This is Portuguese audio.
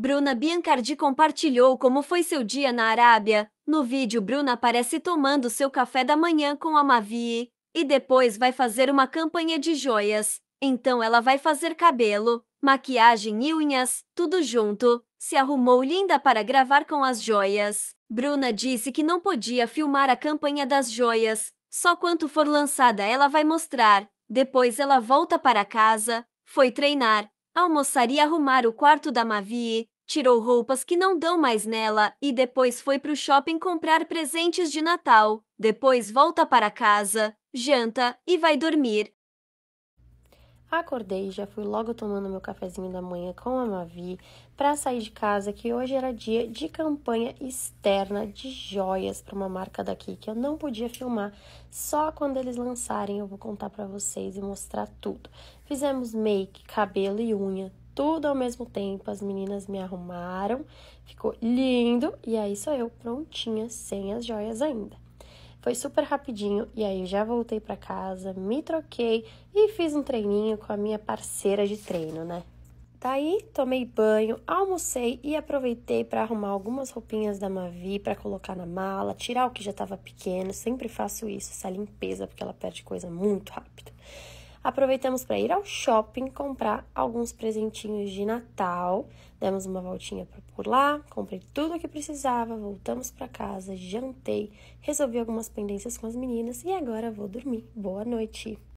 Bruna Biancardi compartilhou como foi seu dia na Arábia. No vídeo, Bruna aparece tomando seu café da manhã com a Mavi e depois vai fazer uma campanha de joias. Então ela vai fazer cabelo, maquiagem e unhas, tudo junto. Se arrumou linda para gravar com as joias. Bruna disse que não podia filmar a campanha das joias, só quando for lançada ela vai mostrar. Depois ela volta para casa, foi treinar, Almoçar e arrumar o quarto da Mavi, tirou roupas que não dão mais nela e depois foi pro shopping comprar presentes de Natal. Depois volta para casa, janta e vai dormir. Acordei e já fui logo tomando meu cafezinho da manhã com a Mavi para sair de casa, que hoje era dia de campanha externa de joias para uma marca daqui que eu não podia filmar. Só quando eles lançarem eu vou contar para vocês e mostrar tudo. Fizemos make, cabelo e unha, tudo ao mesmo tempo. As meninas me arrumaram, ficou lindo e aí sou eu prontinha sem as joias ainda. Foi super rapidinho e aí eu já voltei para casa, me troquei e fiz um treininho com a minha parceira de treino, né? Daí tomei banho, almocei e aproveitei para arrumar algumas roupinhas da Mavi para colocar na mala, tirar o que já estava pequeno. Sempre faço isso, essa limpeza, porque ela perde coisa muito rápido aproveitamos para ir ao shopping comprar alguns presentinhos de Natal. Demos uma voltinha por lá, comprei tudo o que precisava, voltamos para casa, jantei, resolvi algumas pendências com as meninas e agora vou dormir. Boa noite.